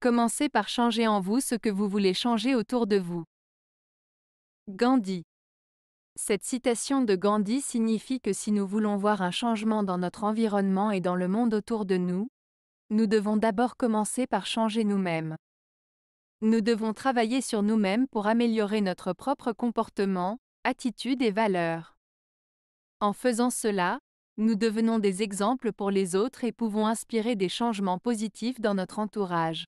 Commencez par changer en vous ce que vous voulez changer autour de vous. Gandhi. Cette citation de Gandhi signifie que si nous voulons voir un changement dans notre environnement et dans le monde autour de nous, nous devons d'abord commencer par changer nous-mêmes. Nous devons travailler sur nous-mêmes pour améliorer notre propre comportement, attitude et valeurs. En faisant cela, nous devenons des exemples pour les autres et pouvons inspirer des changements positifs dans notre entourage.